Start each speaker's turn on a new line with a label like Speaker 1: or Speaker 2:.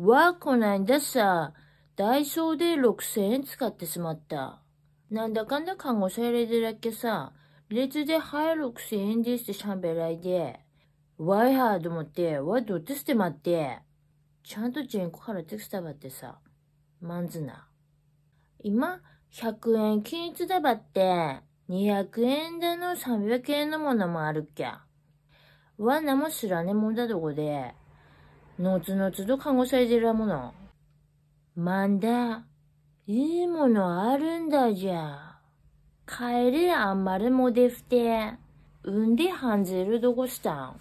Speaker 1: わこないんださ。ダイソーで6000円使ってしまった。なんだかんだ看護されてだっけさ、列ではい6000円ですってしゃべらいで。わいはと思って、わどってしてまって。ちゃんと人からテクスたばってさ、まんずな。今、100円均一だばって、200円だの300円のものもあるっきゃ。わ、なも知らねえもんだとこで、のつのつと看護されてるもの。まんだ、いいものあるんだじゃ。帰りあんまりもでふて、うんではんぜるどこしたん。